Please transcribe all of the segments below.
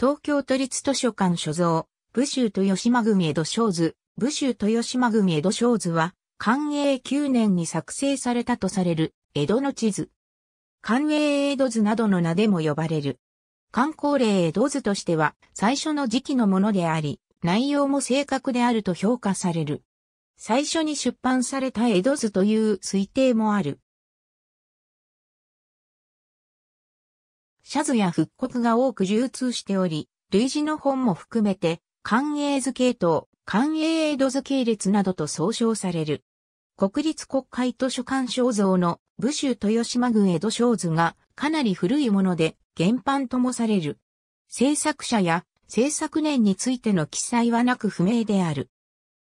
東京都立図書館所蔵、武州豊島組江戸小図、武州豊島組江戸小図は、寛永9年に作成されたとされる、江戸の地図。寛永江戸図などの名でも呼ばれる。観光例江戸図としては、最初の時期のものであり、内容も正確であると評価される。最初に出版された江戸図という推定もある。シャズや復刻が多く流通しており、類似の本も含めて、関英図系統、関英江戸図系列などと総称される。国立国会図書館肖像の武州豊島郡江戸肖図がかなり古いもので原版ともされる。制作者や制作年についての記載はなく不明である。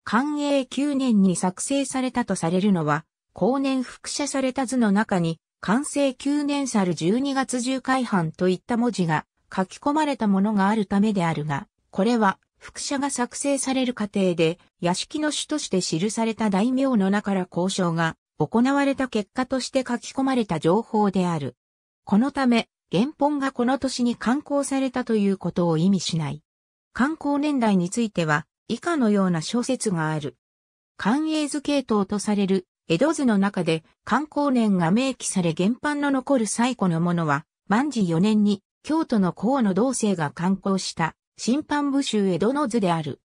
寛永9年に作成されたとされるのは、後年複写された図の中に完成9年猿12月10回版といった文字が書き込まれたものがあるためであるが、これは、副社が作成される過程で、屋敷の主として記された大名の中から交渉が行われた結果として書き込まれた情報である。このため、原本がこの年に刊行されたということを意味しない。刊行年代については、以下のような小説がある。官営図系統とされる江戸図の中で観光年が明記され原版の残る最古のものは、万事4年に京都の河野道生が観光した新版部集江戸の図である。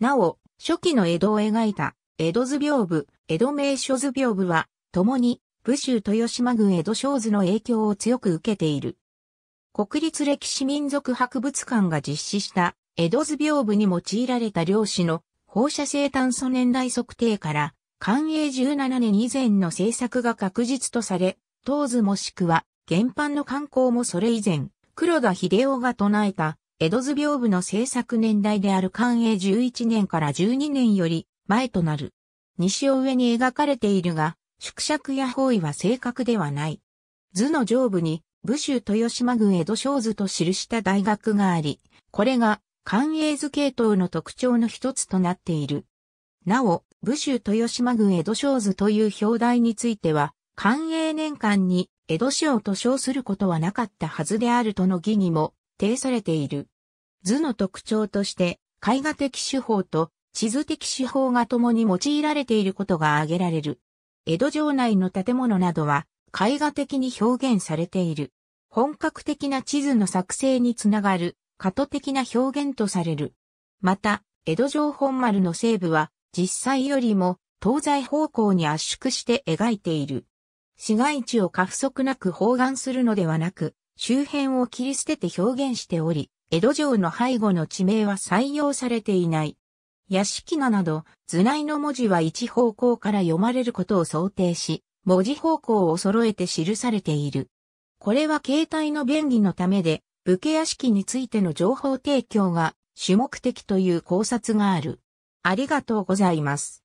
なお、初期の江戸を描いた江戸図屏風、江戸名所図屏風は、共に部集豊島郡江戸小図の影響を強く受けている。国立歴史民族博物館が実施した江戸図屏風に用いられた漁師の放射性炭素年代測定から寛永17年以前の制作が確実とされ、当図もしくは、原版の観光もそれ以前、黒田秀夫が唱えた、江戸図屏風の制作年代である寛永11年から12年より前となる。西を上に描かれているが、縮尺や方位は正確ではない。図の上部に、武州豊島郡江戸小図と記した大学があり、これが、関永図系統の特徴の一つとなっている。なお、武州豊島郡江戸小図という表題については、寛永年間に江戸省と称することはなかったはずであるとの疑義も呈されている。図の特徴として、絵画的手法と地図的手法が共に用いられていることが挙げられる。江戸城内の建物などは絵画的に表現されている。本格的な地図の作成につながる、過渡的な表現とされる。また、江戸城本丸の西部は実際よりも東西方向に圧縮して描いている。市街地を過不足なく包含するのではなく、周辺を切り捨てて表現しており、江戸城の背後の地名は採用されていない。屋敷名など、図内の文字は一方向から読まれることを想定し、文字方向を揃えて記されている。これは携帯の便宜のためで、武家屋敷についての情報提供が主目的という考察がある。ありがとうございます。